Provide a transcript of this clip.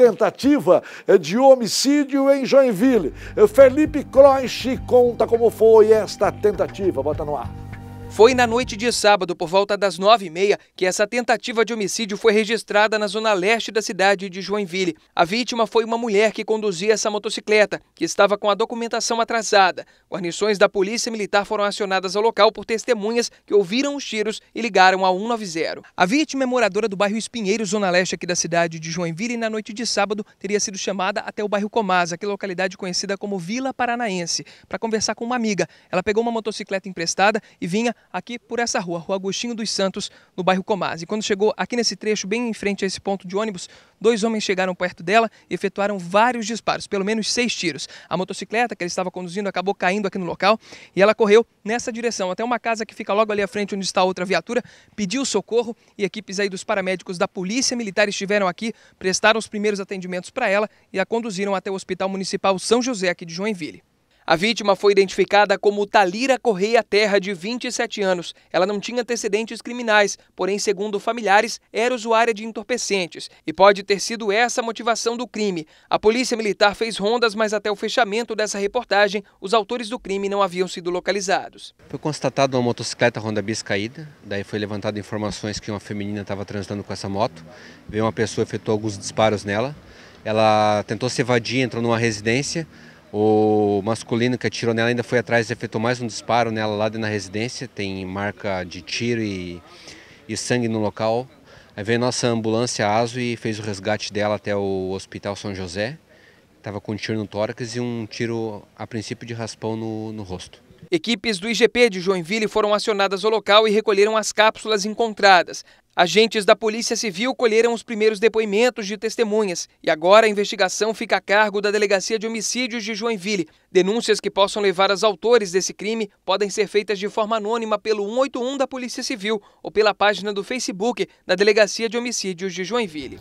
tentativa eh, de homicídio em Joinville. Eh, Felipe Croix conta como foi esta tentativa. Bota no ar. Foi na noite de sábado, por volta das nove e meia, que essa tentativa de homicídio foi registrada na zona leste da cidade de Joinville. A vítima foi uma mulher que conduzia essa motocicleta, que estava com a documentação atrasada. Guarnições da Polícia Militar foram acionadas ao local por testemunhas que ouviram os tiros e ligaram ao 190. A vítima é moradora do bairro Espinheiro, zona leste aqui da cidade de Joinville, e na noite de sábado teria sido chamada até o bairro Comasa, que localidade conhecida como Vila Paranaense, para conversar com uma amiga. Ela pegou uma motocicleta emprestada e vinha aqui por essa rua, Rua Agostinho dos Santos, no bairro Comaz. E quando chegou aqui nesse trecho, bem em frente a esse ponto de ônibus, dois homens chegaram perto dela e efetuaram vários disparos, pelo menos seis tiros. A motocicleta que ela estava conduzindo acabou caindo aqui no local e ela correu nessa direção, até uma casa que fica logo ali à frente onde está a outra viatura, pediu socorro e equipes aí dos paramédicos da Polícia Militar estiveram aqui, prestaram os primeiros atendimentos para ela e a conduziram até o Hospital Municipal São José aqui de Joinville. A vítima foi identificada como Talira Correia Terra, de 27 anos. Ela não tinha antecedentes criminais, porém, segundo familiares, era usuária de entorpecentes e pode ter sido essa a motivação do crime. A polícia militar fez rondas, mas até o fechamento dessa reportagem, os autores do crime não haviam sido localizados. Foi constatado uma motocicleta Honda Bis caída, daí foi levantada informações que uma feminina estava transitando com essa moto, veio uma pessoa efetuou alguns disparos nela. Ela tentou se evadir, entrou numa residência, o masculino que atirou nela ainda foi atrás e efetuou mais um disparo nela lá dentro da residência. Tem marca de tiro e, e sangue no local. Aí veio nossa ambulância ASO e fez o resgate dela até o Hospital São José. Estava com um tiro no tórax e um tiro a princípio de raspão no, no rosto. Equipes do IGP de Joinville foram acionadas ao local e recolheram as cápsulas encontradas. Agentes da Polícia Civil colheram os primeiros depoimentos de testemunhas e agora a investigação fica a cargo da Delegacia de Homicídios de Joinville. Denúncias que possam levar aos autores desse crime podem ser feitas de forma anônima pelo 181 da Polícia Civil ou pela página do Facebook da Delegacia de Homicídios de Joinville.